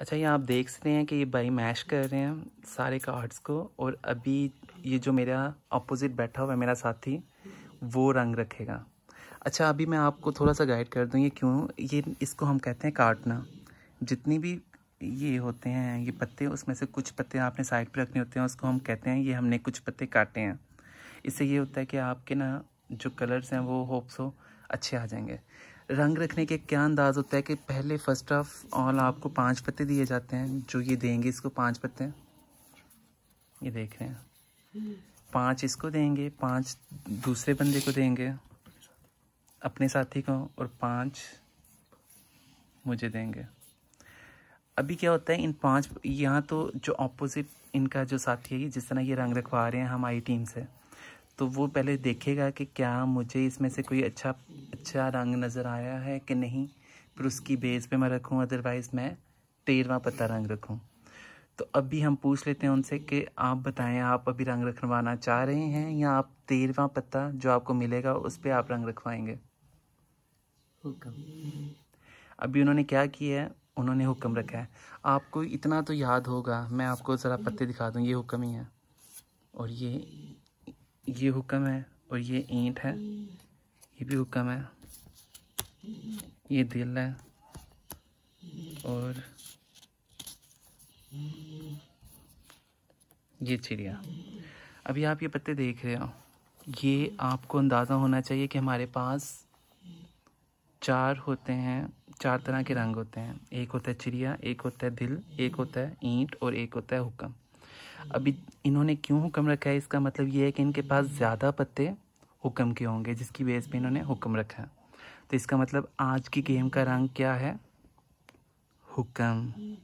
अच्छा ये आप देख सकते हैं कि ये भाई मैश कर रहे हैं सारे कार्ड्स को और अभी ये जो मेरा अपोजिट बैठा हुआ है मेरा साथी वो रंग रखेगा अच्छा अभी मैं आपको थोड़ा सा गाइड कर दूँ ये क्यों ये इसको हम कहते हैं काटना जितनी भी ये होते हैं ये पत्ते उसमें से कुछ पत्ते आपने साइड पर रखने होते हैं उसको हम कहते हैं ये हमने कुछ पत्ते काटे हैं इससे ये होता है कि आपके ना जो कलर्स हैं वो होप्स हो अच्छे आ जाएंगे रंग रखने के क्या अंदाज़ होता है कि पहले फर्स्ट ऑफ ऑल आपको पांच पत्ते दिए जाते हैं जो ये देंगे इसको पांच पत्ते ये देख रहे हैं पांच इसको देंगे पांच दूसरे बंदे को देंगे अपने साथी को और पांच मुझे देंगे अभी क्या होता है इन पांच यहाँ तो जो ऑपोजिट इनका जो साथी है जिस तरह ये रंग रखवा रहे हैं हमारी टीम से तो वो पहले देखेगा कि क्या मुझे इसमें से कोई अच्छा अच्छा रंग नज़र आया है कि नहीं फिर उसकी बेस पे मैं रखूँ अदरवाइज़ मैं तेरवा पत्ता रंग रखूँ तो अभी हम पूछ लेते हैं उनसे कि आप बताएं आप अभी रंग रखवाना चाह रहे हैं या आप तेरवा पत्ता जो आपको मिलेगा उस पर आप रंग रखवाएंगे हुक्म अभी उन्होंने क्या किया है उन्होंने हुक्म रखा है आपको इतना तो याद होगा मैं आपको ज़रा पत्ते दिखा दूँ ये हुक्म ही है और ये ये हुक्म है और ये ईंट है ये भी हुक्म है ये दिल है और ये चिड़िया अभी आप ये पत्ते देख रहे हो ये आपको अंदाज़ा होना चाहिए कि हमारे पास चार होते हैं चार तरह के रंग होते हैं एक होता है चिड़िया एक होता है दिल एक होता है ईंट और एक होता है हुक्म अभी इन्होंने क्यों हुक्म रखा है इसका मतलब ये है कि इनके पास ज़्यादा पत्ते हुक्म के होंगे जिसकी बेस पे इन्होंने हुक्म रखा है तो इसका मतलब आज की गेम का रंग क्या है हुक्म